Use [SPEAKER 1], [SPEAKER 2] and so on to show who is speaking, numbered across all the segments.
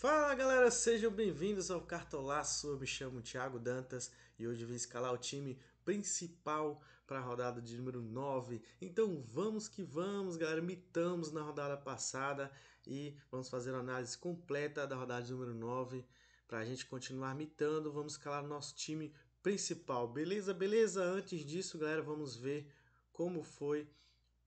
[SPEAKER 1] Fala galera, sejam bem-vindos ao Cartolaço. Eu me chamo Thiago Dantas e hoje vim escalar o time principal para a rodada de número 9. Então vamos que vamos, galera. Mitamos na rodada passada e vamos fazer a análise completa da rodada de número 9. Para a gente continuar mitando, vamos escalar o nosso time principal, beleza? Beleza? Antes disso, galera, vamos ver como foi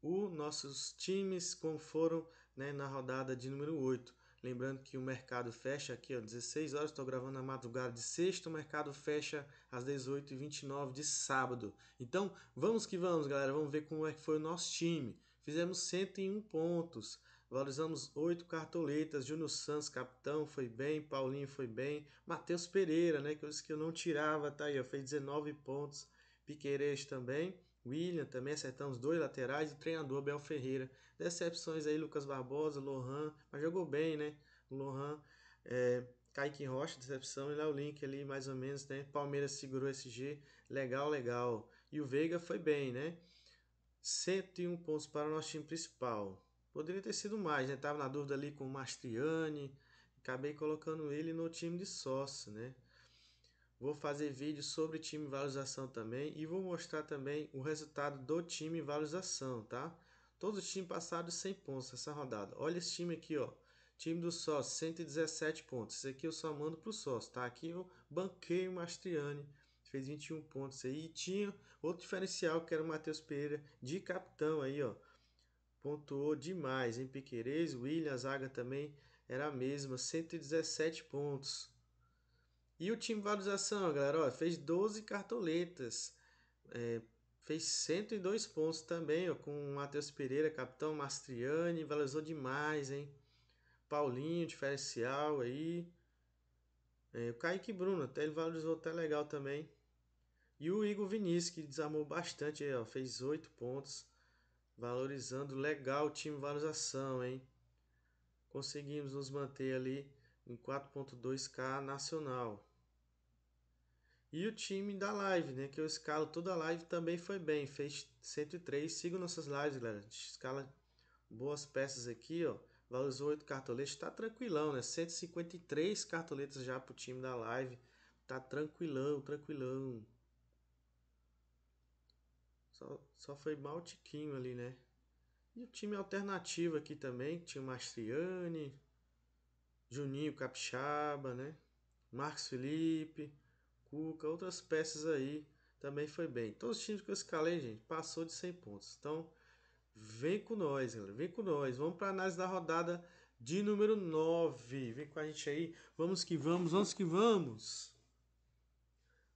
[SPEAKER 1] os nossos times, como foram né, na rodada de número 8. Lembrando que o mercado fecha aqui, às 16 horas, estou gravando na madrugada de sexta, o mercado fecha às 18h29 de sábado. Então, vamos que vamos, galera, vamos ver como é que foi o nosso time. Fizemos 101 pontos, Valorizamos oito cartoletas. Júnior Santos, capitão, foi bem. Paulinho foi bem. Matheus Pereira, né? Que eu disse que eu não tirava, tá aí, ó, fez 19 pontos. Piqueires também. William também acertamos dois laterais e treinador Bel Ferreira. Decepções aí, Lucas Barbosa, Lohan, mas jogou bem, né? Lohan, é, Kaique Rocha, decepção, e Léo o link ali mais ou menos, né? Palmeiras segurou esse G, legal, legal. E o Veiga foi bem, né? 101 pontos para o nosso time principal. Poderia ter sido mais, né? Tava na dúvida ali com o Mastriani, acabei colocando ele no time de sócio, né? Vou fazer vídeo sobre time valorização também e vou mostrar também o resultado do time valorização, tá? Todo time passado 100 pontos nessa rodada. Olha esse time aqui, ó. Time do sócio, 117 pontos. Esse aqui eu só mando pro sócio, tá? Aqui eu banquei o Mastriani, fez 21 pontos aí. E tinha outro diferencial que era o Matheus Pereira de capitão aí, ó. Pontuou demais em Piqueires, William, a zaga também era a mesma, 117 pontos. E o time valorização, galera, ó, fez 12 cartoletas, é, fez 102 pontos também, ó, com o Matheus Pereira, capitão Mastriani, valorizou demais, hein? Paulinho, diferencial aí. É, o Kaique Bruno, até ele valorizou até tá legal também. E o Igor Vinícius, que desarmou bastante ó, fez 8 pontos, valorizando legal o time valorização, hein? Conseguimos nos manter ali em 4.2K nacional. E o time da live, né? Que eu escalo toda a live também foi bem. Fez 103. Sigam nossas lives, galera. A gente escala boas peças aqui, ó. Valorizou 8 cartoletas. Tá tranquilão, né? 153 cartoletas já pro time da live. Tá tranquilão, tranquilão. Só, só foi mal tiquinho ali, né? E o time alternativo aqui também. Tinha o Mastriani. Juninho Capixaba, né? Marcos Felipe. Cuca, outras peças aí também foi bem. Todos os times que eu escalei, gente, passou de 100 pontos. Então, vem com nós, galera. Vem com nós. Vamos para a análise da rodada de número 9. Vem com a gente aí. Vamos que vamos, vamos que vamos.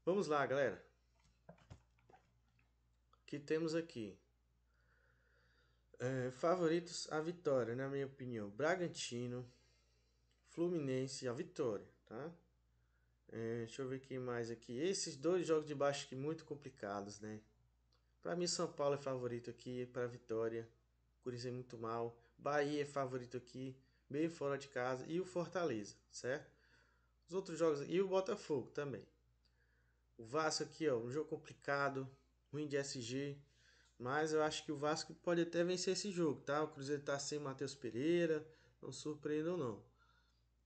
[SPEAKER 1] Vamos lá, galera. O que temos aqui? É, favoritos a vitória, na minha opinião. Bragantino, Fluminense, a vitória, tá? É, deixa eu ver quem mais aqui. Esses dois jogos de baixo aqui muito complicados, né? Para mim, São Paulo é favorito aqui para vitória. Corinthians é muito mal. Bahia é favorito aqui, bem fora de casa. E o Fortaleza, certo? Os outros jogos. E o Botafogo também. O Vasco aqui, ó, um jogo complicado, ruim de SG. Mas eu acho que o Vasco pode até vencer esse jogo, tá? O Cruzeiro tá sem Matheus Pereira, não surpreendam não.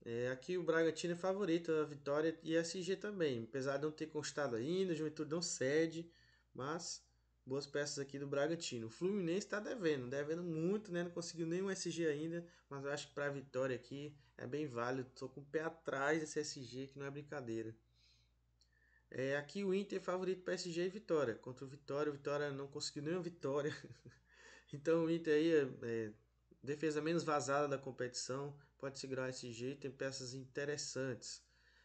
[SPEAKER 1] É, aqui o Bragantino é favorito, a vitória e a SG também. Apesar de não ter constado ainda, a Juventude não cede, mas boas peças aqui do Bragantino. O Fluminense está devendo, devendo muito, né? Não conseguiu nenhum SG ainda, mas eu acho que para a vitória aqui é bem válido. Estou com o pé atrás desse SG, que não é brincadeira. É, aqui o Inter é favorito PSG e Vitória. Contra o Vitória, o Vitória não conseguiu nenhuma vitória. então o Inter aí é, é Defesa menos vazada da competição pode segurar esse jeito, tem peças interessantes.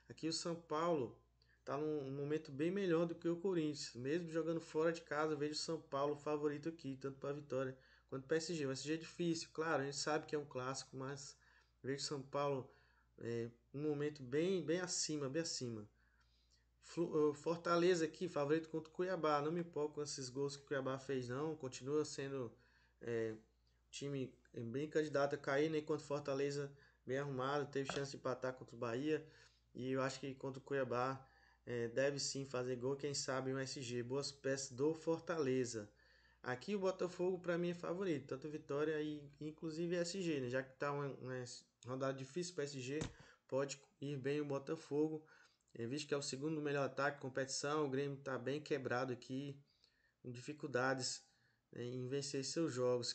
[SPEAKER 1] Aqui o São Paulo está num momento bem melhor do que o Corinthians. Mesmo jogando fora de casa, eu vejo o São Paulo favorito aqui, tanto para a vitória quanto para o PSG. O PSG é difícil, claro, a gente sabe que é um clássico, mas vejo o São Paulo é, um momento bem, bem acima, bem acima. Fortaleza aqui, favorito contra o Cuiabá. Não me importo com esses gols que o Cuiabá fez, não. Continua sendo... É, time é bem candidato a cair, nem né? Contra o Fortaleza, bem arrumado, teve chance de empatar contra o Bahia. E eu acho que contra o Cuiabá é, deve sim fazer gol, quem sabe um SG. Boas peças do Fortaleza. Aqui o Botafogo para mim é favorito, tanto vitória e inclusive SG, né? Já que está uma, uma rodada difícil para SG, pode ir bem o Botafogo. É, visto que é o segundo melhor ataque, competição, o Grêmio está bem quebrado aqui, com dificuldades em vencer seus jogos.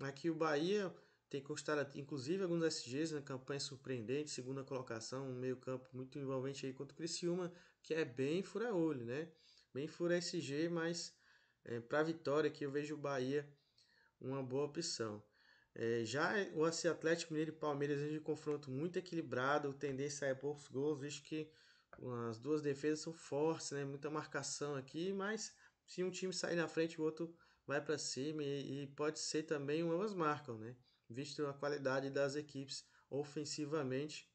[SPEAKER 1] Aqui o Bahia tem conquistado, inclusive, alguns SGs na né, campanha surpreendente, segunda colocação, um meio campo muito envolvente aí contra o Criciúma, que é bem fura-olho, né? Bem fura-SG, mas é, para a vitória aqui eu vejo o Bahia uma boa opção. É, já o Atlético Mineiro e Palmeiras é um confronto muito equilibrado, tendência é poucos gols, visto que as duas defesas são fortes, né? muita marcação aqui, mas se um time sair na frente, o outro vai para cima e, e, pode ser também um ambas marcam, né? Visto a qualidade das equipes ofensivamente,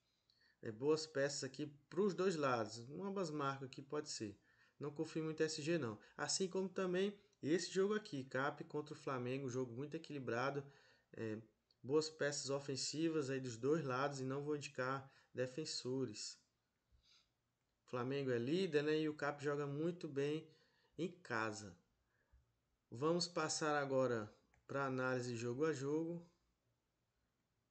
[SPEAKER 1] é, boas peças aqui para os dois lados. Um ambas marcam aqui pode ser. Não confio muito em SG não. Assim como também esse jogo aqui, Cap contra o Flamengo, jogo muito equilibrado. É, boas peças ofensivas aí dos dois lados e não vou indicar defensores. O Flamengo é líder, né? E o Cap joga muito bem em casa. Vamos passar agora para análise jogo a jogo.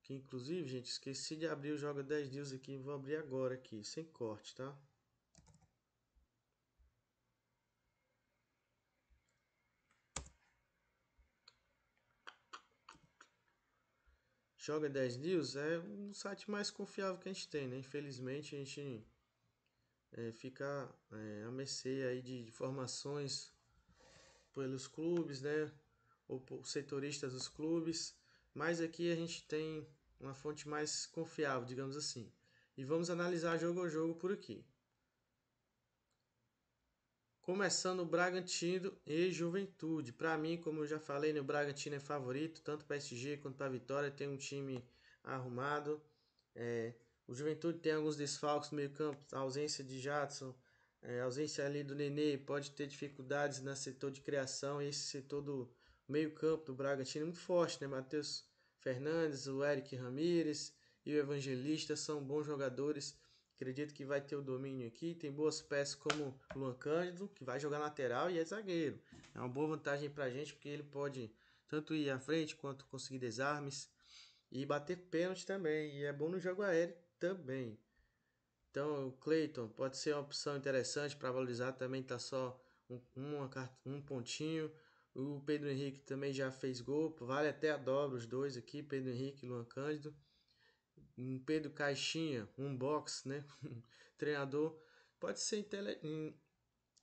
[SPEAKER 1] Que inclusive, gente, esqueci de abrir o Joga 10 News aqui. Vou abrir agora aqui, sem corte, tá? Joga 10 News é um site mais confiável que a gente tem, né? Infelizmente a gente é, fica é, a mercê aí de informações pelos clubes, né? Ou por setoristas dos clubes. Mas aqui a gente tem uma fonte mais confiável, digamos assim. E vamos analisar jogo a jogo por aqui. Começando o Bragantino e Juventude. Para mim, como eu já falei, né, o Bragantino é favorito, tanto para SG quanto para Vitória. Tem um time arrumado. É, o Juventude tem alguns desfalques no meio-campo, a ausência de Jadson, é, a ausência ali do Nenê pode ter dificuldades na setor de criação e esse setor do meio-campo do Bragantino é muito forte, né? Matheus Fernandes, o Eric Ramírez e o Evangelista são bons jogadores. Acredito que vai ter o domínio aqui. Tem boas peças como Luan Cândido, que vai jogar lateral e é zagueiro. É uma boa vantagem para a gente, porque ele pode tanto ir à frente quanto conseguir desarmes e bater pênalti também. E é bom no jogo aéreo também. Então, o Cleiton pode ser uma opção interessante para valorizar. Também está só um, uma, um pontinho. O Pedro Henrique também já fez gol. Vale até a dobra os dois aqui, Pedro Henrique e Luan Cândido. Um Pedro Caixinha, um box, né? Treinador. Pode ser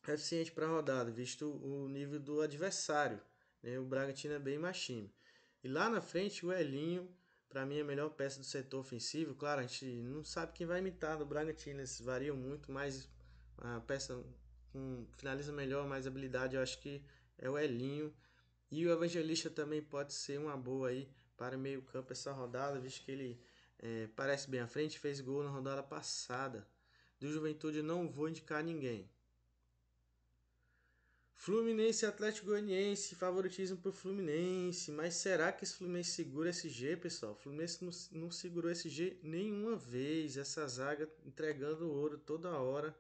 [SPEAKER 1] eficiente para a rodada, visto o nível do adversário. Né? O Bragantino é bem mais time. E lá na frente o Elinho para mim a melhor peça do setor ofensivo. Claro, a gente não sabe quem vai imitar do Bragantino, eles variam muito, mas a peça com finaliza melhor, mais habilidade, eu acho que é o Elinho. E o Evangelista também pode ser uma boa aí para o meio-campo essa rodada, visto que ele é, parece bem à frente, fez gol na rodada passada. Do Juventude não vou indicar ninguém. Fluminense Atlético Goianiense, favoritismo pro Fluminense. Mas será que esse Fluminense segura esse G, pessoal? O Fluminense não, não segurou esse G nenhuma vez. Essa zaga entregando ouro toda hora.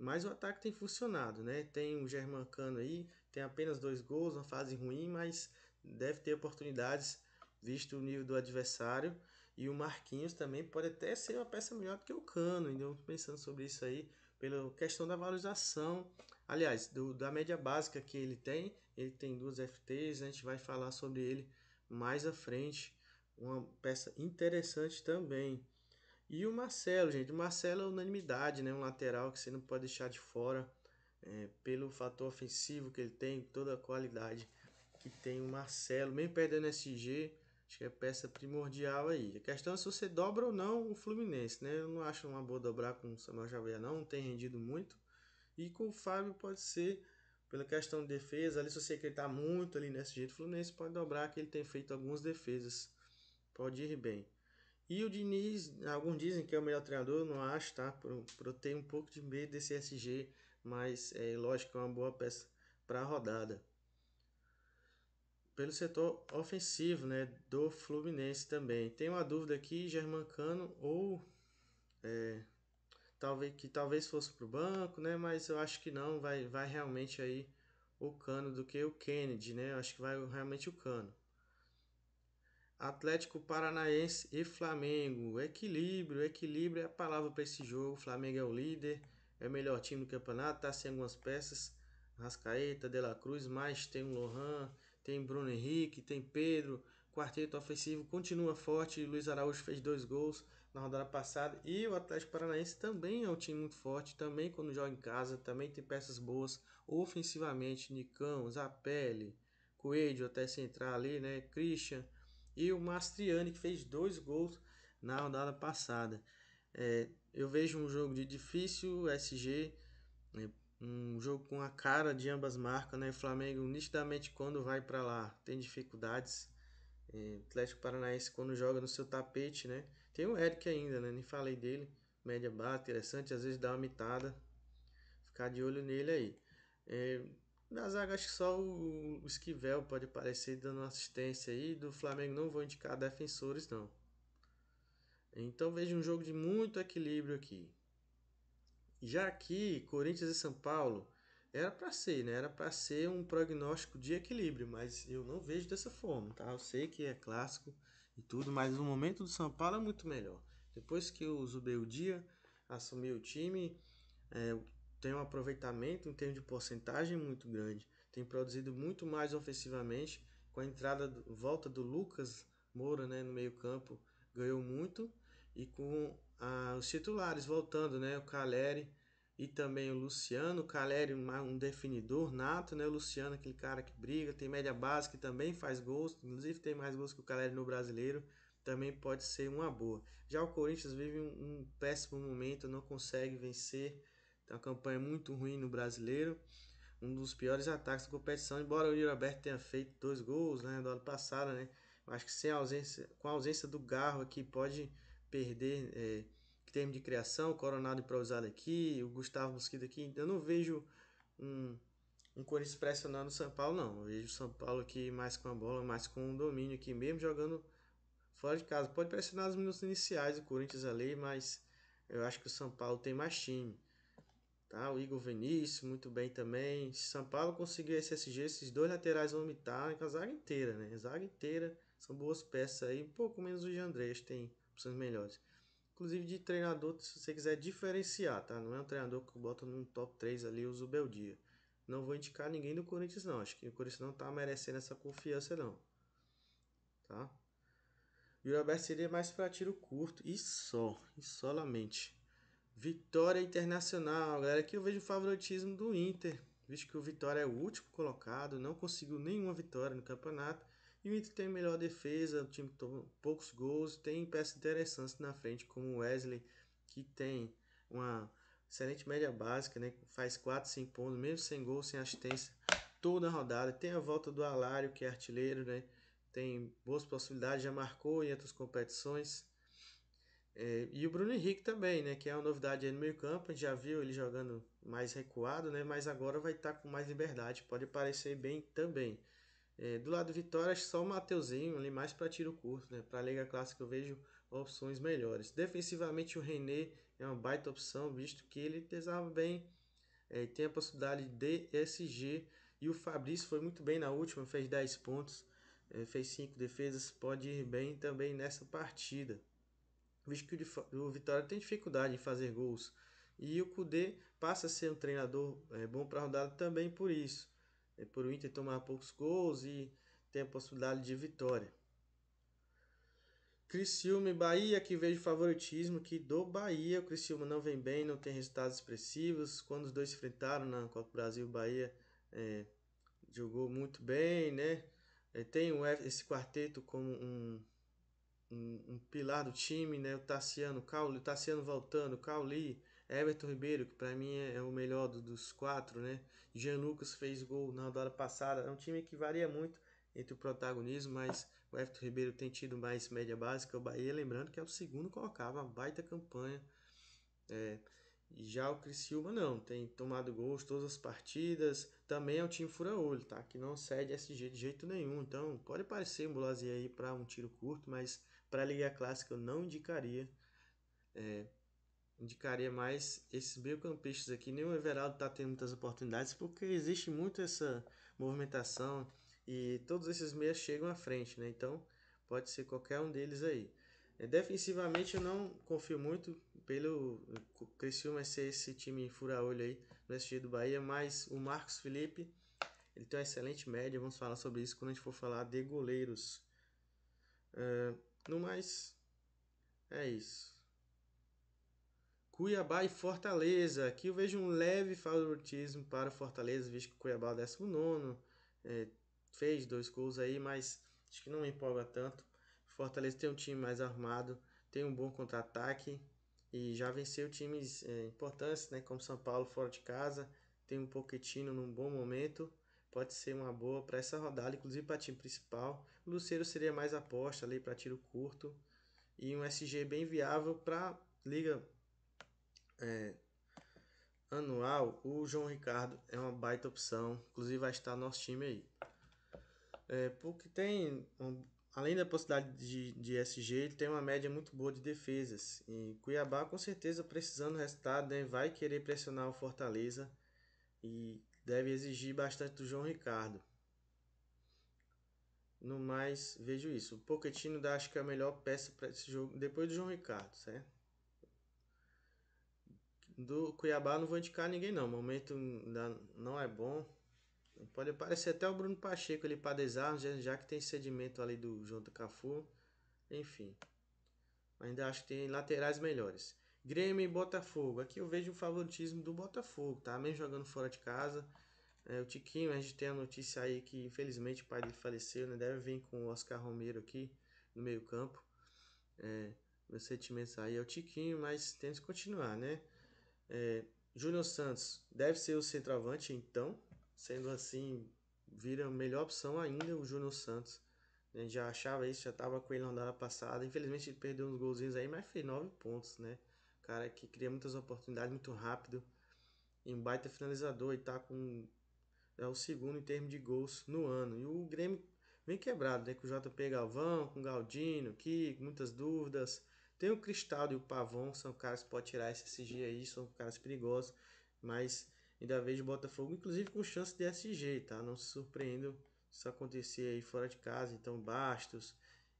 [SPEAKER 1] Mas o ataque tem funcionado, né? Tem o Germancano aí, tem apenas dois gols, uma fase ruim, mas deve ter oportunidades visto o nível do adversário. E o Marquinhos também pode até ser uma peça melhor do que o Cano. Então, pensando sobre isso aí, pela questão da valorização, aliás, do, da média básica que ele tem. Ele tem duas FTs, a gente vai falar sobre ele mais à frente. Uma peça interessante também. E o Marcelo, gente. O Marcelo é unanimidade, né? Um lateral que você não pode deixar de fora é, pelo fator ofensivo que ele tem, toda a qualidade que tem o Marcelo, mesmo perdendo SG, Acho que é peça primordial aí. A questão é se você dobra ou não o Fluminense, né? Eu não acho uma boa dobrar com o Samuel Xavier, não. Não tem rendido muito. E com o Fábio pode ser, pela questão de defesa, ali se você acreditar tá muito ali nesse jeito Fluminense, pode dobrar, que ele tem feito algumas defesas. Pode ir bem. E o Diniz, alguns dizem que é o melhor treinador, eu não acho, tá? Por, por eu ter um pouco de medo desse SG, mas é lógico que é uma boa peça para a rodada pelo setor ofensivo né, do Fluminense também. Tem uma dúvida aqui, Germancano ou é, talvez que talvez fosse para o banco, né? Mas eu acho que não, vai, vai realmente aí o Cano do que o Kennedy, né? Eu acho que vai realmente o Cano. Atlético Paranaense e Flamengo. Equilíbrio, equilíbrio é a palavra para esse jogo. O Flamengo é o líder, é o melhor time do campeonato, tá sem algumas peças. Rascaeta, De La Cruz, mas tem o Lohan, tem Bruno Henrique, tem Pedro, quarteto ofensivo continua forte. Luiz Araújo fez dois gols na rodada passada. E o Atlético Paranaense também é um time muito forte. Também quando joga em casa, também tem peças boas ofensivamente. Nicão, Zapelli, Coelho até se entrar ali, né? Christian e o Mastriani que fez dois gols na rodada passada. É, eu vejo um jogo de difícil SG. Né? um jogo com a cara de ambas marcas, né? O Flamengo nitidamente quando vai para lá tem dificuldades. É, Atlético Paranaense quando joga no seu tapete, né? Tem o Eric ainda, né? Nem falei dele. Média baixa, interessante, às vezes dá uma mitada. Ficar de olho nele aí. É, na zaga acho que só o, o Esquivel pode aparecer dando assistência aí. Do Flamengo não vou indicar defensores não. Então vejo um jogo de muito equilíbrio aqui. Já aqui, Corinthians e São Paulo, era para ser, né? Era para ser um prognóstico de equilíbrio, mas eu não vejo dessa forma, tá? Eu sei que é clássico e tudo, mas o momento do São Paulo é muito melhor. Depois que o Zubeldia assumiu o time, é, tem um aproveitamento em termos de porcentagem muito grande, tem produzido muito mais ofensivamente com a entrada volta do Lucas Moura, né, no meio campo, ganhou muito e com ah, os titulares, voltando, né? O Caleri e também o Luciano. O Caleri, um definidor nato, né? O Luciano, aquele cara que briga, tem média base que também faz gols, inclusive tem mais gols que o Caleri no brasileiro, também pode ser uma boa. Já o Corinthians vive um, um péssimo momento, não consegue vencer, tem uma campanha muito ruim no brasileiro. Um dos piores ataques da competição, embora o Roberto tenha feito dois gols né, do ano passado, né? Acho que sem ausência, com a ausência do Garro aqui pode perder é, termo de criação, o Coronado improvisado aqui, o Gustavo Mosquito aqui. Então, eu não vejo um, um Corinthians pressionando o São Paulo, não. Eu vejo o São Paulo aqui mais com a bola, mais com o domínio aqui mesmo, jogando fora de casa. Pode pressionar os minutos iniciais do Corinthians ali, mas eu acho que o São Paulo tem mais time. Tá, o Igor Vinícius, muito bem também. Se São Paulo conseguir esse SG, esses dois laterais vão mitar com a zaga inteira, né? A zaga inteira, são boas peças aí, um pouco menos o de Andrés, tem opções melhores. Inclusive de treinador, se você quiser diferenciar, tá? Não é um treinador que bota num top 3 ali o Zubeldia. Não vou indicar ninguém do Corinthians, não. Acho que o Corinthians não tá merecendo essa confiança, não. Tá? o Alberto seria mais para tiro curto. E só. E solamente. Vitória Internacional. Galera, aqui eu vejo o favoritismo do Inter. Visto que o Vitória é o último colocado, não conseguiu nenhuma vitória no campeonato. E o Inter tem melhor defesa, o time toma poucos gols, tem peças interessantes na frente, como o Wesley, que tem uma excelente média básica, né? faz 4, 5 pontos, mesmo sem gol, sem assistência, toda a rodada. Tem a volta do Alário, que é artilheiro, né? tem boas possibilidades, já marcou em outras competições. É, e o Bruno Henrique também, né? Que é uma novidade aí no meio campo, a gente já viu ele jogando mais recuado, né? Mas agora vai estar tá com mais liberdade, pode parecer bem também. É, do lado do Vitória, acho só o Mateuzinho ali mais para tiro curto, né? Para a Liga Clássica eu vejo opções melhores. Defensivamente o René é uma baita opção, visto que ele desarma bem é, e tem a possibilidade de SG. E o Fabrício foi muito bem na última, fez 10 pontos, é, fez 5 defesas, pode ir bem também nessa partida. Visto que o, o Vitória tem dificuldade em fazer gols. E o Kudê passa a ser um treinador é, bom para a rodada também por isso é, por o Inter tomar poucos gols e ter a possibilidade de vitória. Criciúma e Bahia, que vejo favoritismo que do Bahia. O Criciúma não vem bem, não tem resultados expressivos. Quando os dois se enfrentaram na Copa do Brasil, o Bahia é, jogou muito bem, né? É, tem o, esse quarteto como um, um, um, pilar do time, né? O Tassiano, o Cauli, o Tassiano voltando, o Cauli, Everton Ribeiro, que para mim é, é o melhor dos quatro, né? Jean Lucas fez gol na rodada passada. É um time que varia muito entre o protagonismo, mas o Everton Ribeiro tem tido mais média básica. O Bahia, lembrando que é o segundo colocado, uma baita campanha. É, já o Criciúma não, tem tomado gols todas as partidas. Também é um time fura-olho, tá? Que não cede SG de jeito nenhum. Então pode parecer um Bulazier aí para um tiro curto, mas para a Liga Clássica eu não indicaria. É, indicaria mais esses meio-campistas aqui. Nem o Everaldo está tendo muitas oportunidades porque existe muito essa movimentação e todos esses meias chegam à frente, né? Então pode ser qualquer um deles aí. É, defensivamente eu não confio muito pelo Criciúma ser esse time fura-olho aí no SG do Bahia, mas o Marcos Felipe ele tem uma excelente média, vamos falar sobre isso quando a gente for falar de goleiros. Uh, no mais, é isso. Cuiabá e Fortaleza. Aqui eu vejo um leve favoritismo para Fortaleza, visto que o Cuiabá é o 19. É, fez dois gols aí, mas acho que não me empolga tanto. Fortaleza tem um time mais armado, tem um bom contra-ataque e já venceu times é, importantes, né, como São Paulo fora de casa. Tem um Poquetino num bom momento, pode ser uma boa para essa rodada, inclusive para time principal. O Luceiro seria mais aposta ali para tiro curto e um SG bem viável para liga é, anual, o João Ricardo é uma baita opção. Inclusive vai estar nosso time aí. É, porque tem, um, além da possibilidade de, de SG, ele tem uma média muito boa de defesas. E Cuiabá, com certeza, precisando do resultado, né, vai querer pressionar o Fortaleza e deve exigir bastante do João Ricardo. No mais, vejo isso. O Pochettino acho que é a melhor peça para esse jogo, depois do João Ricardo, certo? Do Cuiabá não vou indicar ninguém não. O momento ainda não é bom. Pode aparecer até o Bruno Pacheco ali para desarmar já, já que tem sedimento ali do Junto Cafu. Enfim. Ainda acho que tem laterais melhores. Grêmio e Botafogo. Aqui eu vejo o favoritismo do Botafogo, tá? Mesmo jogando fora de casa. É, o Tiquinho, a gente tem a notícia aí que infelizmente o pai dele faleceu, né? Deve vir com o Oscar Romero aqui no meio campo. É, meus sentimentos aí é o Tiquinho, mas temos que continuar, né? É, Júnior Santos deve ser o centroavante, então. Sendo assim, vira a melhor opção ainda o Júnior Santos. A gente já achava isso, já estava com ele na rodada passada. Infelizmente ele perdeu uns golzinhos aí, mas fez nove pontos, né? Cara que cria muitas oportunidades muito rápido. E um baita finalizador e tá com é o segundo em termos de gols no ano. E o Grêmio vem quebrado, né? Com o JP Galvão, com o Galdino, que muitas dúvidas. Tem o Cristaldo e o Pavão, são caras que podem tirar esse SG aí, são caras perigosos, mas ainda vejo o Botafogo, inclusive com chance de SG, tá? Não se surpreendam se acontecer aí fora de casa, então Bastos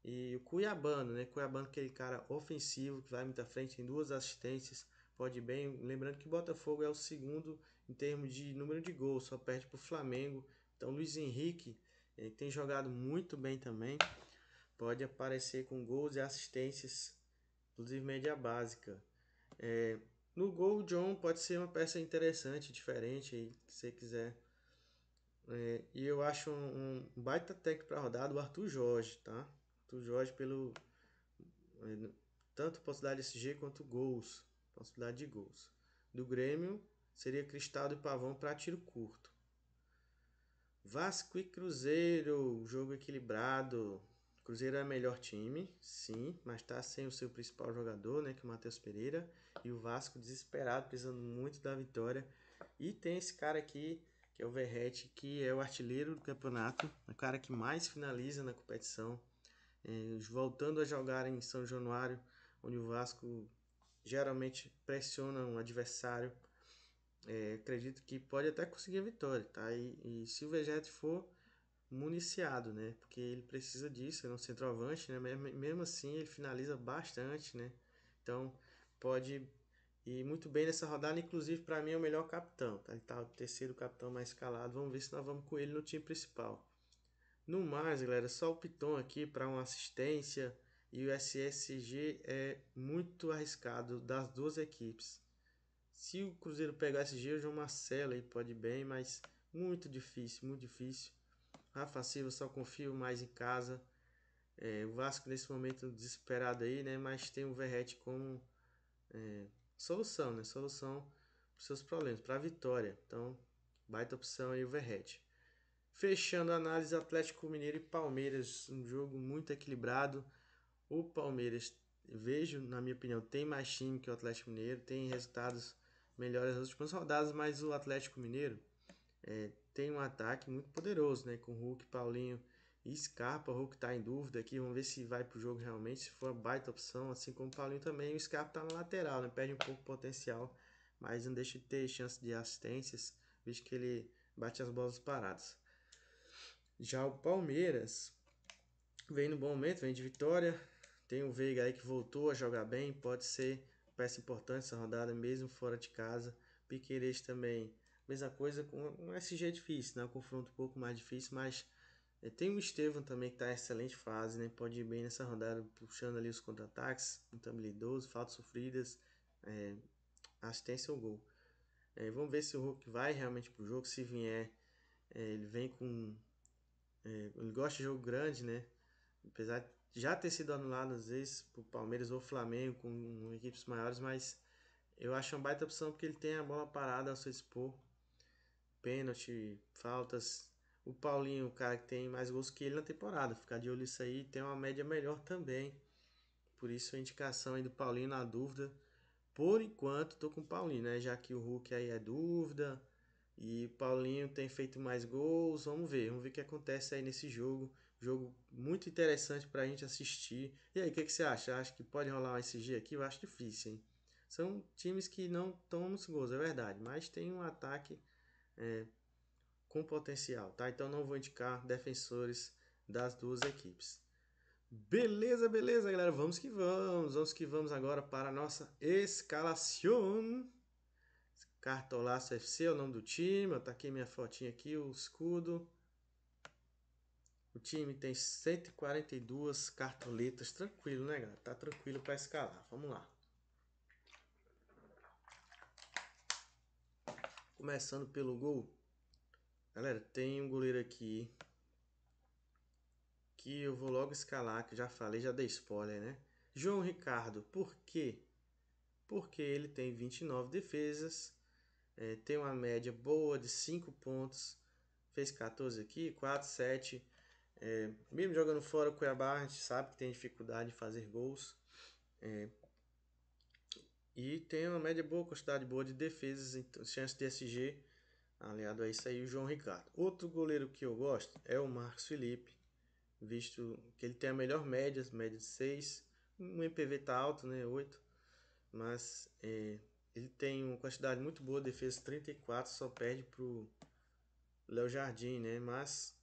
[SPEAKER 1] e o Cuiabano, né? Cuiabano aquele cara ofensivo que vai muita frente, tem duas assistências, pode bem. Lembrando que o Botafogo é o segundo em termos de número de gols, só perde para o Flamengo. Então Luiz Henrique ele tem jogado muito bem também, pode aparecer com gols e assistências inclusive média básica. É, no gol, John pode ser uma peça interessante, diferente, aí, se você quiser. É, e eu acho um, um baita técnico para rodar o Arthur Jorge, tá? Arthur Jorge pelo é, tanto possibilidade de SG quanto gols, possibilidade de gols. Do Grêmio seria Cristaldo e Pavão para tiro curto. Vasco e Cruzeiro, jogo equilibrado, Cruzeiro é o melhor time, sim, mas está sem o seu principal jogador, né, que é o Matheus Pereira, e o Vasco desesperado, precisando muito da vitória. E tem esse cara aqui, que é o Verrete, que é o artilheiro do campeonato, é o cara que mais finaliza na competição. É, voltando a jogar em São Januário, onde o Vasco geralmente pressiona um adversário, é, acredito que pode até conseguir a vitória, tá? E, e se o Verrete for municiado, né? Porque ele precisa disso, ele é um centroavante, né? Mesmo assim, ele finaliza bastante, né? Então, pode ir muito bem nessa rodada, inclusive para mim é o melhor capitão, tá? Ele tá o terceiro capitão mais escalado. Vamos ver se nós vamos com ele no time principal. No mais, galera, só o Piton aqui para uma assistência e o SSG é muito arriscado das duas equipes. Se o Cruzeiro pegar o SG, o João Marcelo aí pode bem, mas muito difícil, muito difícil. Rafa Silva só confio mais em casa. É, o Vasco nesse momento desesperado aí, né? Mas tem o Verrete como é, solução, né? Solução para seus problemas, para a vitória. Então, baita opção aí o Verrete. Fechando a análise, Atlético Mineiro e Palmeiras, um jogo muito equilibrado. O Palmeiras, vejo, na minha opinião, tem mais time que o Atlético Mineiro, tem resultados melhores nas últimas rodadas, mas o Atlético Mineiro é, tem um ataque muito poderoso, né? Com Hulk, Paulinho e Scarpa. O Hulk tá em dúvida aqui, vamos ver se vai pro jogo realmente, se for uma baita opção, assim como o Paulinho também. O Scarpa tá na lateral, né? Perde um pouco de potencial, mas não deixa de ter chance de assistências, visto que ele bate as bolas paradas. Já o Palmeiras vem no bom momento, vem de vitória. Tem o Veiga aí que voltou a jogar bem, pode ser peça importante essa rodada mesmo fora de casa. Piqueires também Mesma coisa com um SG é difícil, né? Um confronto um pouco mais difícil, mas é, tem o Estevam também que está em excelente fase, né? Pode ir bem nessa rodada, puxando ali os contra-ataques, muito habilidoso, faltas sofridas, eh, é, assistência ou gol. É, vamos ver se o Hulk vai realmente pro jogo. Se vier, ele vem com. ele gosta de jogo grande, né? Apesar de já ter sido anulado às vezes por Palmeiras ou Flamengo com equipes maiores, mas eu acho uma baita opção porque ele tem a bola parada ao seu dispor pênalti, faltas. O Paulinho, o cara que tem mais gols que ele na temporada, ficar de olho isso aí, tem uma média melhor também. Por isso a indicação aí do Paulinho na dúvida. Por enquanto, tô com o Paulinho, né? Já que o Hulk aí é dúvida. E o Paulinho tem feito mais gols. Vamos ver, vamos ver o que acontece aí nesse jogo. Jogo muito interessante pra gente assistir. E aí, o que, que, você acha? Acho que pode rolar um SG aqui? Eu acho difícil, hein? São times que não tomam os gols, é verdade. Mas tem um ataque é, com potencial, tá? Então não vou indicar defensores das duas equipes. Beleza, beleza, galera. Vamos que vamos. Vamos que vamos agora para a nossa escalação. Cartolaço FC é o nome do time. Eu taquei tá minha fotinha aqui, o escudo. O time tem 142 cartoletas. Tranquilo, né, galera? Tá tranquilo para escalar. Vamos lá. Começando pelo gol. Galera, tem um goleiro aqui que eu vou logo escalar, que já falei, já dei spoiler, né? João Ricardo, por quê? Porque ele tem 29 defesas, é, tem uma média boa de 5 pontos, fez 14 aqui, 4, 7. É, mesmo jogando fora o Cuiabá, a gente sabe que tem dificuldade em fazer gols. É, e tem uma média boa, quantidade boa de defesas, então, chance de SG. Aliado a isso aí, o João Ricardo. Outro goleiro que eu gosto é o Marcos Felipe, visto que ele tem a melhor média, média de 6. O MPV tá alto, né? 8. Mas é, ele tem uma quantidade muito boa, defesa 34, só perde pro Léo Jardim, né? Mas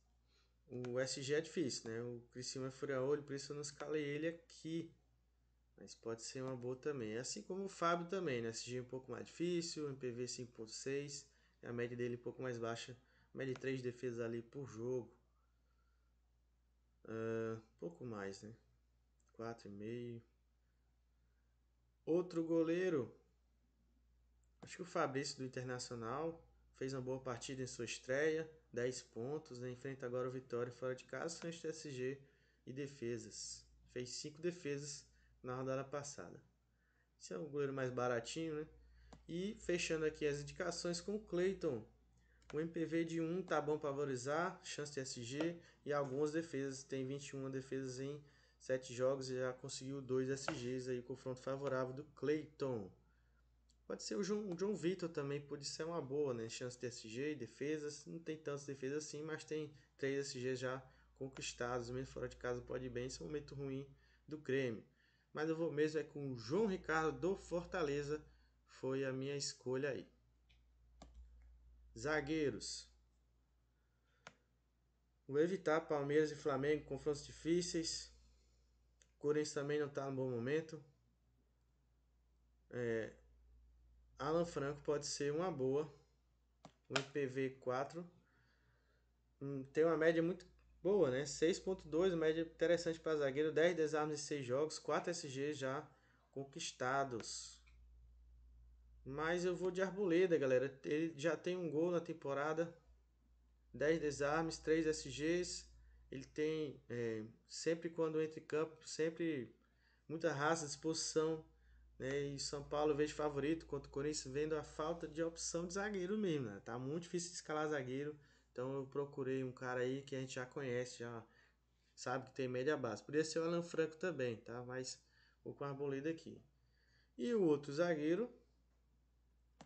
[SPEAKER 1] o SG é difícil, né? O Criciúma é furaolho, por isso eu não escalei ele aqui. Mas pode ser uma boa também. É assim como o Fábio também, né? SG é um pouco mais difícil, MPV 5.6, é é a média dele um pouco mais baixa, média de 3 defesas ali por jogo. Uh, pouco mais, né? 4,5. Outro goleiro. Acho que o Fabrício do Internacional fez uma boa partida em sua estreia, 10 pontos, né? enfrenta agora o Vitória fora de casa, Santos Sg e defesas. Fez 5 defesas na rodada passada. Esse é o goleiro mais baratinho, né? E fechando aqui as indicações com o Clayton. O MPV de 1 tá bom para valorizar, chance de SG e algumas defesas. Tem 21 defesas em 7 jogos e já conseguiu 2 SGs aí, confronto favorável do Clayton. Pode ser o João, o John Vitor também, pode ser uma boa, né? Chance de SG e defesas. Não tem tantas defesas assim, mas tem 3 SGs já conquistados. Mesmo fora de casa pode ir bem. Esse é um momento ruim do Grêmio mas eu vou mesmo é com o João Ricardo do Fortaleza, foi a minha escolha aí. Zagueiros. Vou evitar Palmeiras e Flamengo, confrontos difíceis. Corinthians também não está no bom momento. É, Alan Franco pode ser uma boa. O ipv 4 tem uma média muito boa, né? 6.2, média interessante para zagueiro, 10 desarmes em 6 jogos, 4 SG já conquistados. Mas eu vou de Arboleda, galera. Ele já tem um gol na temporada, 10 desarmes, 3 SGs. Ele tem, é, sempre quando entra em campo, sempre muita raça, disposição. Né? E São Paulo vejo favorito contra o Corinthians, vendo a falta de opção de zagueiro mesmo. Né? Tá muito difícil escalar zagueiro. Então eu procurei um cara aí que a gente já conhece, já sabe que tem média base. Podia ser o Alan Franco também, tá? Mas vou com o Arboleda aqui. E o outro zagueiro,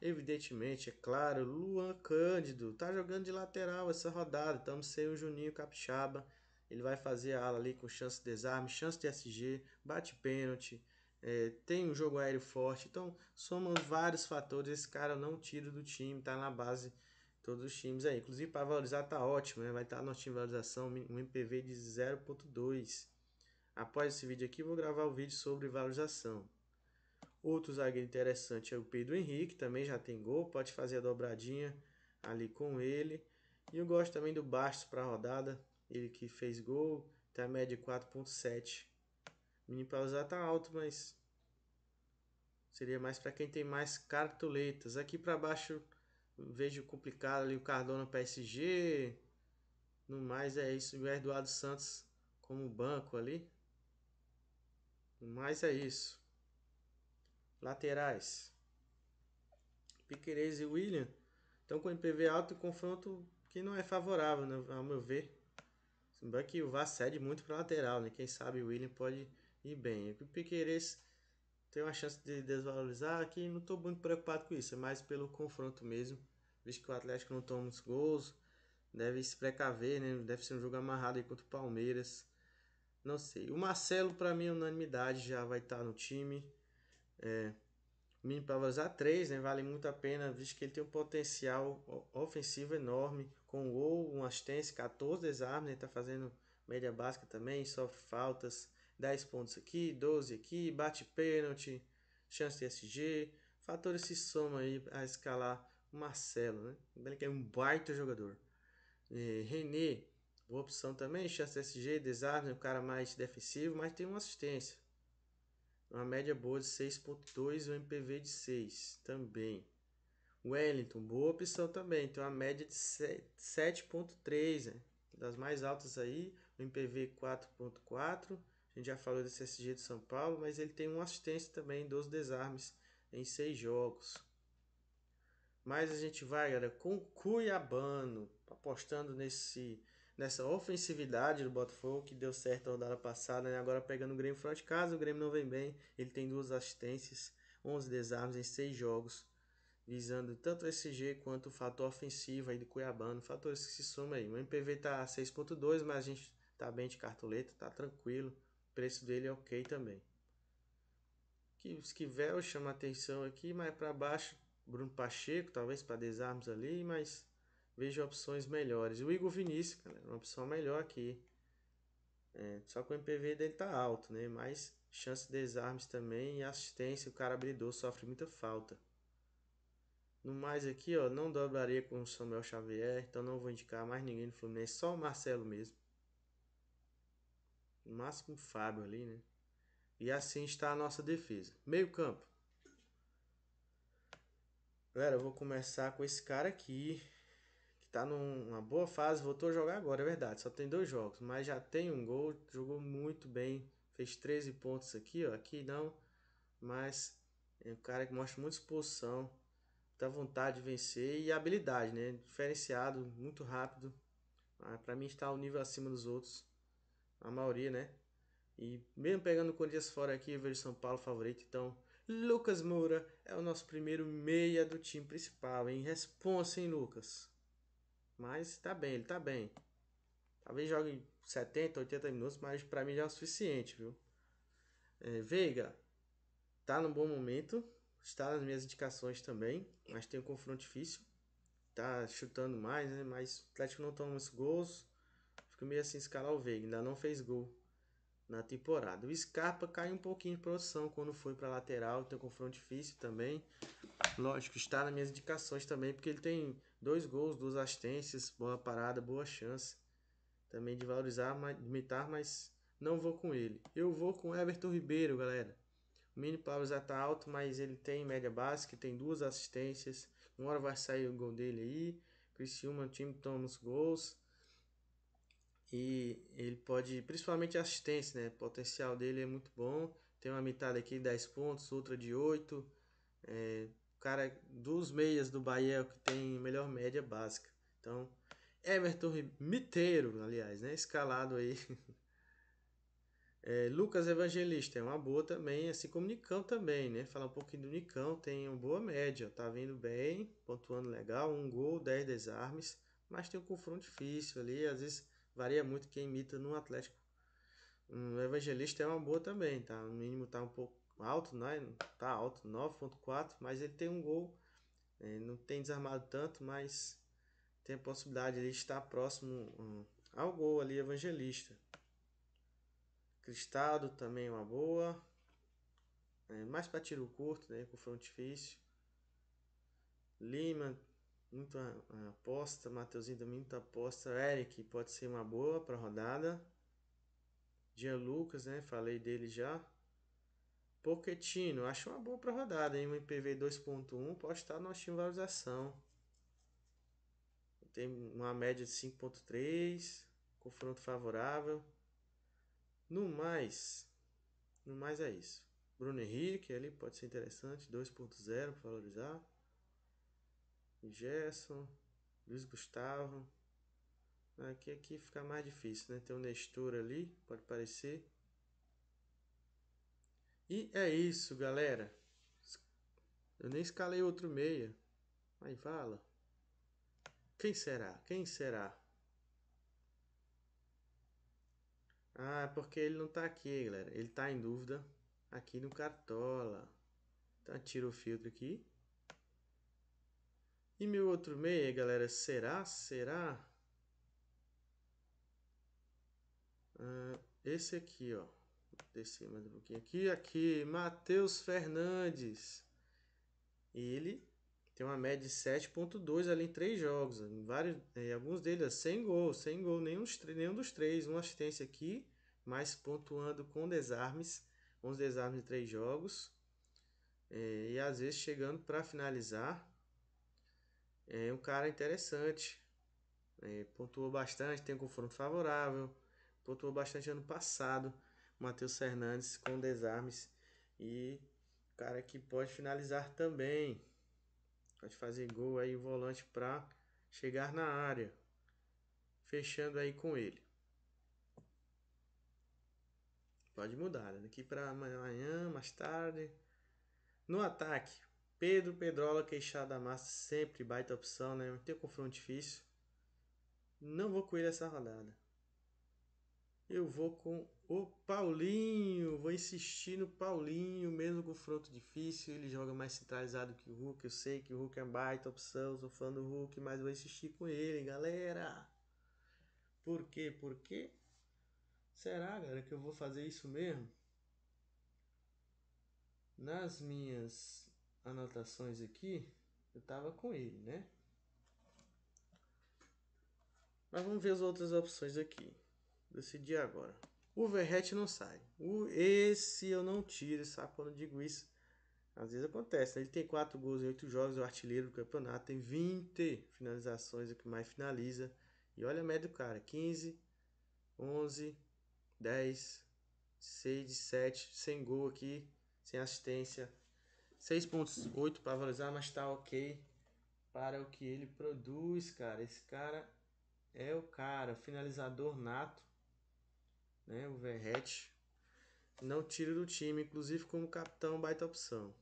[SPEAKER 1] evidentemente, é claro, Luan Cândido. Tá jogando de lateral essa rodada. Estamos sem o Juninho Capixaba. Ele vai fazer a ala ali com chance de desarme, chance de SG, bate pênalti, é, tem um jogo aéreo forte. Então, somam vários fatores. Esse cara eu não tiro do time, tá na base todos os times aí. Inclusive para valorizar tá ótimo, né? Vai estar tá no nosso time de valorização, um MPV de 0.2. Após esse vídeo aqui, vou gravar o um vídeo sobre valorização. Outro zagueiro interessante é o Pedro Henrique, também já tem gol, pode fazer a dobradinha ali com ele. E eu gosto também do Bastos para a rodada, ele que fez gol, tem a média de 4.7. Menino para usar tá alto, mas seria mais para quem tem mais cartoletas. Aqui para baixo vejo complicado ali o Cardona PSG. No mais é isso. O Eduardo Santos como banco ali. No mais é isso. Laterais. Piquerez e William estão com o MPV alto e confronto que não é favorável, né, ao meu ver. bem que o VAR cede muito para lateral, né? Quem sabe o William pode ir bem. O Piquerez tem uma chance de desvalorizar aqui. Não estou muito preocupado com isso, é mais pelo confronto mesmo. Visto que o Atlético não toma muitos gols, deve se precaver, né? deve ser um jogo amarrado aí contra o Palmeiras. Não sei. O Marcelo, para mim, é unanimidade, já vai estar tá no time. É, mínimo para valorizar 3, né? Vale muito a pena, visto que ele tem um potencial ofensivo enorme, com um gol, um assistência, 14 desarmes, né? Tá fazendo média básica também, sofre faltas, 10 pontos aqui, 12 aqui, bate pênalti, chance de SG. Fatores se somam aí a escalar o Marcelo, né? Ele que é um baita jogador. E é, René, boa opção também, chance de SG, desarme, um cara mais defensivo, mas tem uma assistência. Uma média boa de 6.2, o um MPV de 6 também. Wellington, boa opção também, tem uma média de 7.3, né? das mais altas aí, o MPV 4.4 a gente já falou do CSG de São Paulo, mas ele tem uma assistência também dos desarmes em seis jogos. Mas a gente vai, galera, com o Cuiabano, apostando nesse, nessa ofensividade do Botafogo que deu certo a rodada passada, né? agora pegando o Grêmio fora de casa, o Grêmio não vem bem, ele tem duas assistências, 11 desarmes em seis jogos, visando tanto o SG quanto o fator ofensivo aí do Cuiabano, fatores que se somam aí. O MPV tá 6.2, mas a gente tá bem de cartoleta, tá tranquilo preço dele é ok também. Que Esquivel chama atenção aqui, mais para baixo, Bruno Pacheco, talvez para desarmes ali, mas vejo opções melhores. O Igor Vinícius, galera, uma opção melhor aqui. É, só que o MPV dele tá alto, né? Mas chance de desarmes também e assistência, o cara abridor sofre muita falta. No mais aqui, ó, não dobraria com o Samuel Xavier, então não vou indicar mais ninguém no Fluminense, só o Marcelo mesmo. No máximo o Fábio ali, né? E assim está a nossa defesa. Meio campo. Galera, eu vou começar com esse cara aqui. Que tá numa boa fase. Voltou a jogar agora, é verdade. Só tem dois jogos. Mas já tem um gol. Jogou muito bem. Fez 13 pontos aqui, ó. Aqui não. Mas é um cara que mostra muita exposição. Muita vontade de vencer. E habilidade, né? Diferenciado, muito rápido. Ah, Para mim está um nível acima dos outros. A maioria, né? E mesmo pegando o Corinthians fora aqui, eu vejo São Paulo favorito. Então, Lucas Moura é o nosso primeiro meia do time principal, Em Responsa, hein, Lucas? Mas tá bem, ele tá bem. Talvez jogue 70, 80 minutos, mas para mim já é o suficiente, viu? É, Veiga tá num bom momento, está nas minhas indicações também, mas tem um confronto difícil. Tá chutando mais, né? Mas o Atlético não toma muitos gols. Fico meio assim, escalar o Alvega ainda não fez gol na temporada. O Scarpa caiu um pouquinho de produção quando foi para lateral, tem um confronto difícil também. Lógico, está nas minhas indicações também, porque ele tem dois gols, duas assistências, boa parada, boa chance também de valorizar, de limitar, mas não vou com ele. Eu vou com Everton Ribeiro, galera. O mini para já tá alto, mas ele tem média básica, tem duas assistências. Uma hora vai sair o gol dele aí. Criciúma, o time toma os gols e ele pode, principalmente assistência, né? O potencial dele é muito bom. Tem uma mitada aqui de 10 pontos, outra de 8. É, o cara dos meias do Bahia é o que tem melhor média básica. Então, Everton Miteiro, aliás, né? Escalado aí. É, Lucas Evangelista é uma boa também, assim como Nicão também, né? Falar um pouquinho do Nicão, tem uma boa média, tá vindo bem, pontuando legal, um gol, 10 desarmes, mas tem um confronto difícil ali, às vezes varia muito quem imita no Atlético. O Evangelista é uma boa também, tá? No mínimo tá um pouco alto, né? Tá alto, 9.4, mas ele tem um gol, ele não tem desarmado tanto, mas tem a possibilidade de estar próximo hum, ao gol ali, Evangelista. Cristado também é uma boa. É, mais para tiro curto, né? front difícil. Lima muito aposta, Mateuzinho também muito aposta, Eric pode ser uma boa para rodada. Dia Lucas, né? Falei dele já. Poquetino, acho uma boa para rodada, hein? Um IPV 2.1 pode estar no time valorização. Tem uma média de 5.3, confronto favorável. No mais, no mais é isso. Bruno Henrique ali pode ser interessante, 2.0 para valorizar. Gerson, Luiz Gustavo. Aqui, aqui fica mais difícil, né? Tem o Nestor ali, pode parecer. E é isso, galera. Eu nem escalei outro meia. Aí fala. Quem será? Quem será? Ah, é porque ele não tá aqui, galera. Ele tá em dúvida aqui no Cartola. Então, tira o filtro aqui. E meu outro meia, galera, será? Será? Uh, esse aqui, ó. descer mais um pouquinho aqui. Aqui, Matheus Fernandes. Ele tem uma média de 7.2 ali em três jogos. Em vários, é, em alguns deles, é sem gol, sem gol, nenhum, nenhum dos três. Uma assistência aqui, mas pontuando com desarmes. uns desarmes em três jogos. É, e às vezes chegando para finalizar é um cara interessante. É, pontuou bastante, tem um confronto favorável. Pontuou bastante ano passado. Matheus Fernandes com desarmes. E cara que pode finalizar também. Pode fazer gol aí o volante para chegar na área. Fechando aí com ele. Pode mudar, né? daqui para amanhã, mais tarde. No ataque, Pedro, Pedrola, queixada da massa, sempre baita opção, né? Tem um confronto difícil. Não vou com ele essa rodada. Eu vou com o Paulinho. Vou insistir no Paulinho, mesmo com confronto difícil. Ele joga mais centralizado que o Hulk. Eu sei que o Hulk é uma baita opção. Sou fã do Hulk, mas vou insistir com ele, galera. Por quê? Por quê? Será, galera, que eu vou fazer isso mesmo? Nas minhas anotações aqui, eu tava com ele, né? Mas vamos ver as outras opções aqui. Decidi agora. O verret não sai. O, esse eu não tiro, sabe? Quando eu digo isso, às vezes acontece. Né? Ele tem 4 gols em 8 jogos, é o artilheiro do campeonato. Tem 20 finalizações, é o que mais finaliza. E olha a média do cara: 15, 11, 10, 6 7. Sem gol aqui, sem assistência. 6.8 para valorizar, mas tá ok para o que ele produz, cara. Esse cara é o cara, finalizador nato, né? O Verrete. Não tira do time, inclusive como capitão, baita opção.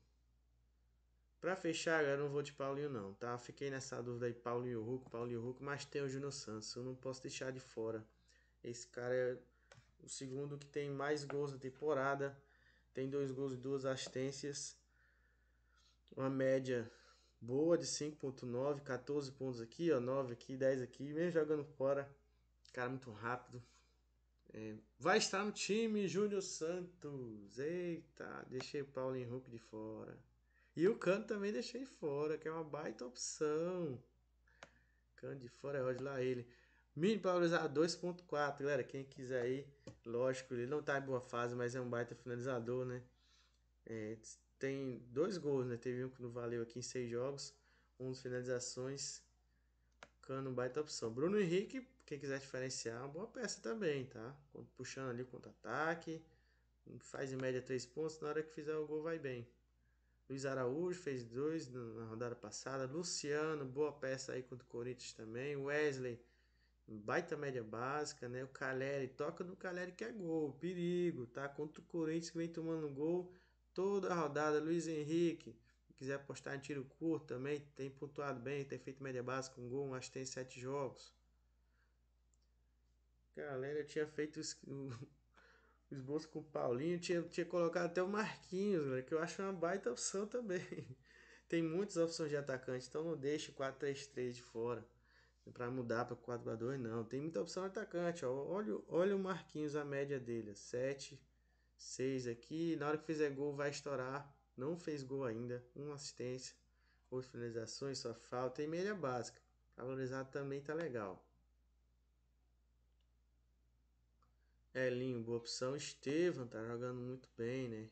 [SPEAKER 1] Para fechar, galera, não vou de Paulinho não, tá? Fiquei nessa dúvida aí, Paulinho Ruco, Paulinho Ruco, mas tem o Júnior Santos, eu não posso deixar de fora. Esse cara é o segundo que tem mais gols na temporada, tem dois gols e duas assistências uma média boa de 5.9, 14 pontos aqui, ó, 9 aqui, 10 aqui, mesmo jogando fora, cara muito rápido. É, vai estar no time Júnior Santos. Eita, deixei o Paulo Henrique de fora. E o Cano também deixei fora, que é uma baita opção. Cano de fora é lá ele. Mini para valorizar 2.4, galera. Quem quiser aí, lógico, ele não tá em boa fase, mas é um baita finalizador, né? É, tem dois gols, né? Teve um que não valeu aqui em seis jogos, um de finalizações. Cano, baita opção. Bruno Henrique, quem quiser diferenciar, é uma boa peça também, tá? Puxando ali o contra-ataque, faz em média três pontos, na hora que fizer o gol vai bem. Luiz Araújo fez dois na rodada passada. Luciano, boa peça aí contra o Corinthians também. Wesley, baita média básica, né? O Caleri, toca no Caleri que é gol, perigo, tá? Contra o Corinthians que vem tomando gol, toda a rodada. Luiz Henrique, se quiser apostar em tiro curto também, tem pontuado bem, tem feito média básica, um gol, acho que tem sete jogos. Galera, eu tinha feito os, esboço com o Paulinho, tinha, tinha colocado até o Marquinhos, que eu acho uma baita opção também. Tem muitas opções de atacante, então não deixe 4-3-3 de fora para mudar para 4 2 não. Tem muita opção de atacante. Ó. Olha, olha o Marquinhos, a média dele, 7 é 6 aqui. Na hora que fizer gol, vai estourar. Não fez gol ainda. Uma assistência. Oito finalizações, só falta. E média básica. Para valorizar também tá legal. Elinho, boa opção. Estevam tá jogando muito bem, né?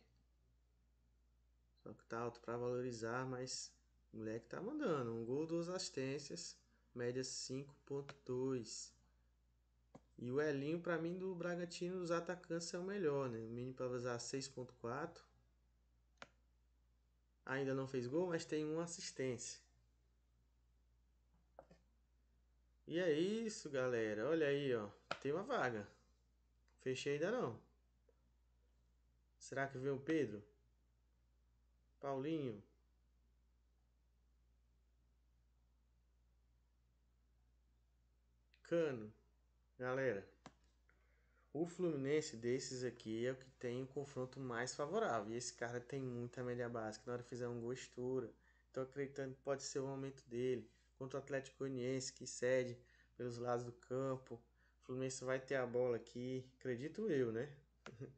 [SPEAKER 1] Só que tá alto para valorizar, mas o moleque tá mandando. Um gol, duas assistências. Média 5.2. E o Elinho, para mim, do Bragantino, dos atacantes é o melhor, né? O mínimo para usar 6.4. Ainda não fez gol, mas tem uma assistência. E é isso, galera. Olha aí, ó. Tem uma vaga. Fechei ainda não. Será que vem o Pedro? Paulinho. Cano. Galera, o Fluminense desses aqui é o que tem o confronto mais favorável. E esse cara tem muita média básica. Na hora que fizer um gostura estoura. Estou acreditando que pode ser o momento dele. Contra o Atlético Goianiense, que cede pelos lados do campo. O Fluminense vai ter a bola aqui. Acredito eu, né?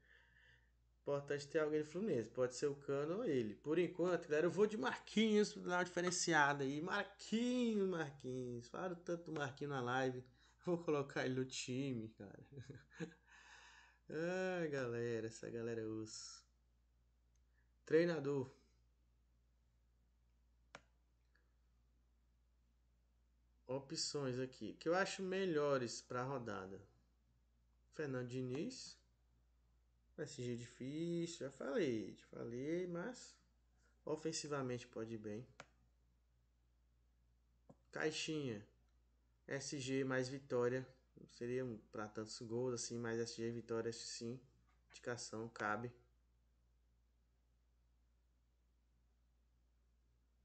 [SPEAKER 1] Importante ter alguém do Fluminense. Pode ser o Cano ou ele. Por enquanto, galera, eu vou de Marquinhos. Dar uma diferenciada aí. Marquinhos, Marquinhos. Falaram tanto Marquinhos na live. Vou colocar ele no time, cara. ah, galera, essa galera é osso. Treinador. Opções aqui que eu acho melhores para a rodada. Fernando Diniz. PSG difícil, já falei, já falei, mas ofensivamente pode ir bem. Caixinha. SG mais vitória. Não seria para tantos gols assim, mas SG vitória sim. Indicação cabe.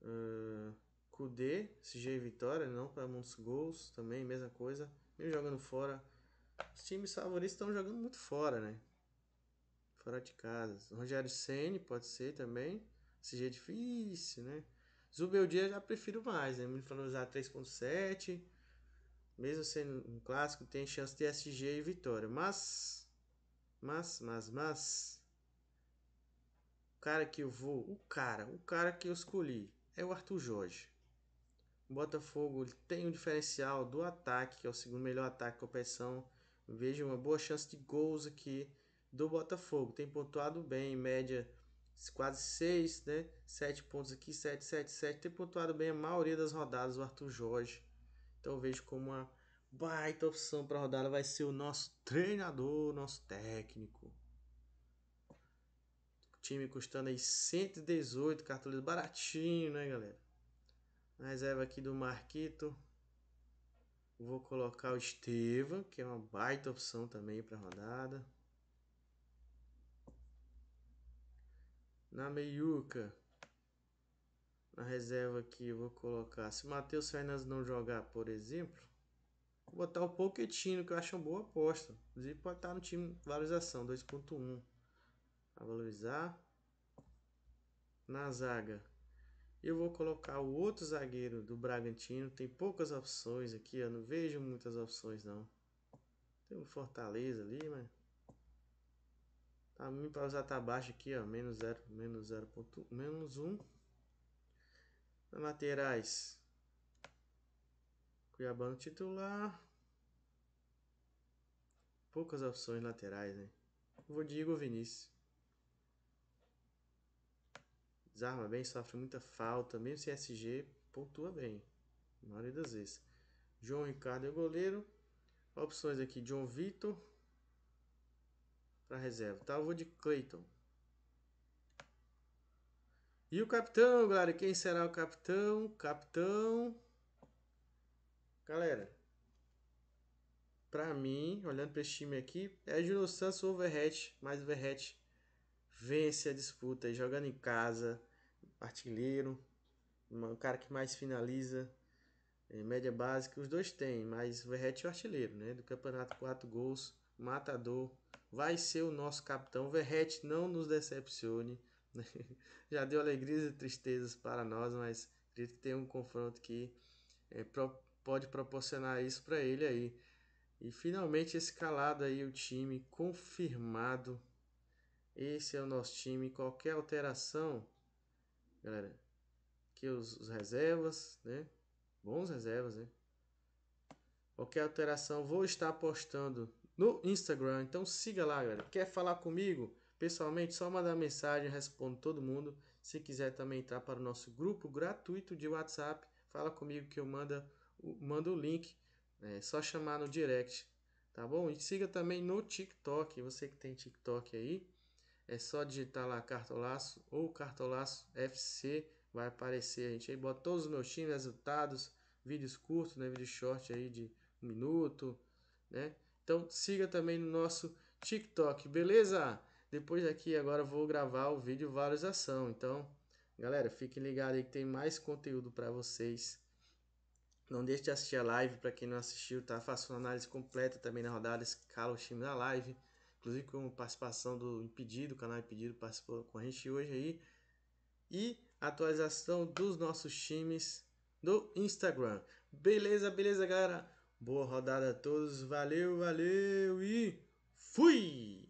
[SPEAKER 1] Uh, Kudê, SG Vitória, não para muitos gols, também mesma coisa. Mesmo jogando fora, os times favoritos estão jogando muito fora, né? Fora de casa. Rogério Ceni pode ser também. SG é difícil, né? Zubeldia já prefiro mais, né? Me falando usar 3.7 mesmo sendo um clássico, tem chance de SG e vitória. Mas, mas, mas, mas, o cara que eu vou, o cara, o cara que eu escolhi é o Arthur Jorge. O Botafogo tem um diferencial do ataque, que é o segundo melhor ataque da competição. Vejo uma boa chance de gols aqui do Botafogo. Tem pontuado bem, em média quase 6, né? 7 pontos aqui, 7, 7, 7. Tem pontuado bem a maioria das rodadas o Arthur Jorge. Então eu vejo como uma baita opção para rodada vai ser o nosso treinador, nosso técnico. O time custando aí 118 cartões, baratinho, né, galera? Na reserva aqui do Marquito, vou colocar o Estevam, que é uma baita opção também para rodada. Na meiuca, na reserva aqui eu vou colocar, se Matheus Fernandes não jogar, por exemplo, vou botar o Pochettino, que eu acho uma boa aposta. Inclusive pode estar no time valorização, 2.1. A valorizar. Na zaga, eu vou colocar o outro zagueiro do Bragantino. Tem poucas opções aqui, eu não vejo muitas opções não. Tem um Fortaleza ali, mas... Tá muito para usar tá baixo aqui, ó, menos 0, menos 0, menos 1. Laterais. Cuiabano titular. Poucas opções laterais, né? Vou de Igor Vinícius. Desarma bem, sofre muita falta. Mesmo CSG, pontua bem. Na maioria das vezes. João Ricardo é o goleiro. Opções aqui: João Vitor. Para reserva. Tá, eu vou de Clayton. E o capitão, galera? Quem será o capitão? Capitão. Galera, para mim, olhando para esse time aqui, é Júnior Santos ou Verret, mas o Verret vence a disputa, jogando em casa, artilheiro, um cara que mais finaliza, é, média básica, os dois têm, mas o Verret é o artilheiro, né? Do campeonato, quatro gols, matador, vai ser o nosso capitão. O Verret não nos decepcione, já deu alegrias e tristezas para nós, mas acredito que tem um confronto que é, pro, pode proporcionar isso para ele aí. E finalmente escalado aí o time, confirmado. Esse é o nosso time. Qualquer alteração, galera, que os, os reservas, né? Bons reservas, né? Qualquer alteração, vou estar postando no Instagram. Então siga lá, galera. Quer falar comigo? Pessoalmente, só mandar mensagem, respondo todo mundo. Se quiser também entrar para o nosso grupo gratuito de WhatsApp, fala comigo que eu manda, mando o link. É só chamar no direct, tá bom? E siga também no TikTok, você que tem TikTok aí. É só digitar lá Cartolaço ou Cartolaço FC, vai aparecer a gente aí. Bota todos os meus times, resultados, vídeos curtos, né? Vídeo short aí de um minuto, né? Então siga também no nosso TikTok, beleza? Depois aqui agora vou gravar o vídeo valorização. Então, galera, fiquem ligados aí que tem mais conteúdo para vocês. Não deixe de assistir a live para quem não assistiu, tá? Faço uma análise completa também na rodada, escala o time na live. Inclusive com participação do Impedido, o canal Impedido participou com a gente hoje aí. E atualização dos nossos times do Instagram. Beleza, beleza, galera? Boa rodada a todos. Valeu, valeu e fui!